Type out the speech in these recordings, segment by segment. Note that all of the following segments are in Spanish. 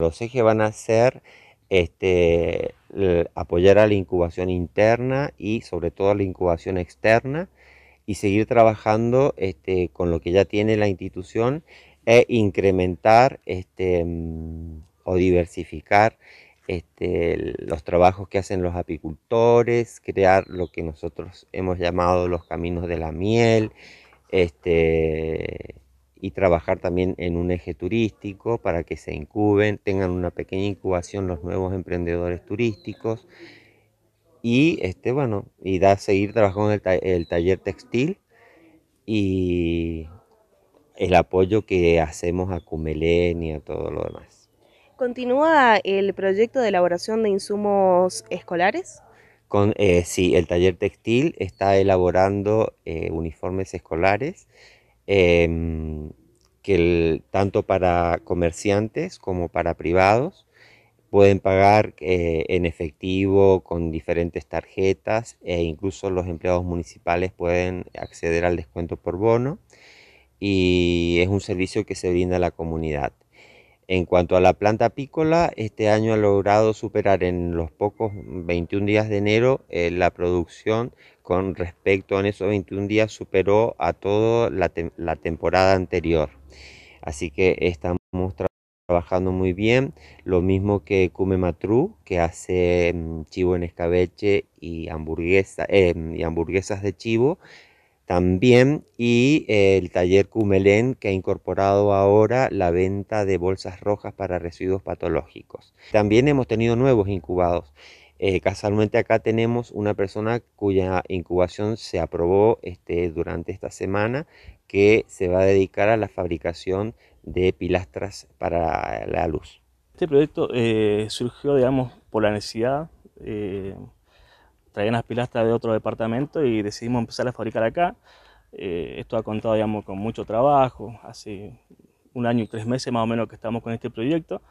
Los ejes van a ser este, apoyar a la incubación interna y sobre todo a la incubación externa y seguir trabajando este, con lo que ya tiene la institución e incrementar este, mm, o diversificar los trabajos que hacen los apicultores, crear lo que nosotros hemos llamado los caminos de la miel, este, y trabajar también en un eje turístico para que se incuben, tengan una pequeña incubación los nuevos emprendedores turísticos y este bueno y da seguir trabajando en el, taller textil y el apoyo que hacemos a Cumelén y a todo lo demás. ¿Continúa el proyecto de elaboración de insumos escolares? Con, eh, sí, el taller textil está elaborando eh, uniformes escolares Em, que tanto para comerciantes como para privados pueden pagar eh, en efectivo con diferentes tarjetas e incluso los empleados municipales pueden acceder al descuento por bono y es un servicio que se brinda a la comunidad. En cuanto a la planta apícola, este año ha logrado superar en los pocos 21 días de enero eh, la producción con respecto a esos 21 días superó a toda la, temporada anterior. Así que estamos trabajando muy bien, lo mismo que Kume Matru, que hace mm, chivo en escabeche y eh, hamburguesas de chivo también y eh, el taller Cumelén que ha incorporado ahora la venta de bolsas rojas para residuos patológicos. También hemos tenido nuevos incubados. Eh, casualmente acá tenemos una persona cuya incubación se aprobó este, durante esta semana que se va a dedicar a la fabricación de pilastras para la luz. Este proyecto eh, surgió, digamos, por la necesidad traían las pilastras de otro departamento y decidimos empezar a fabricar acá. Eh, esto ha contado, digamos, con mucho trabajo, hace un año y tres meses más o menos que estamos con este proyecto.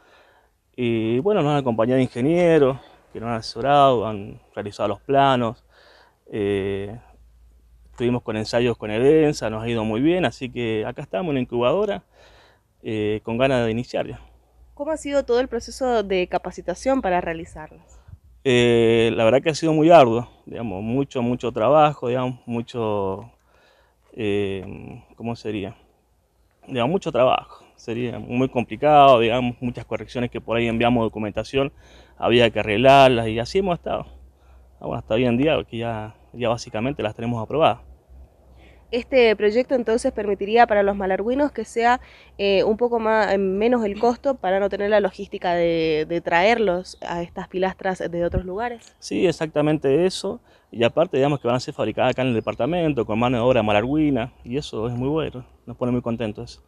Y bueno, nos han acompañado ingenieros que nos han asesorado, han realizado los planos. Eh, estuvimos con ensayos con Edensa, nos ha ido muy bien, así que acá estamos en la incubadora eh, con ganas de iniciar ya. ¿Cómo ha sido todo el proceso de capacitación para realizarlas? Eh, la verdad que ha sido muy arduo, digamos, mucho, mucho trabajo, digamos, mucho, eh, ¿cómo sería? Digamos, mucho trabajo, sería muy complicado, digamos, muchas correcciones que por ahí enviamos documentación, había que arreglarlas y así hemos estado. Ah, bueno, hasta hoy en día, que ya, ya básicamente las tenemos aprobadas. Este proyecto entonces permitiría para los malarguinos que sea eh, un poco más, eh, menos el costo para no tener la logística de, de traerlos a estas pilastras de otros lugares. Sí, exactamente eso. Y aparte, digamos que van a ser fabricadas acá en el departamento con mano de obra malarguina y eso es muy bueno. Nos pone muy contentos.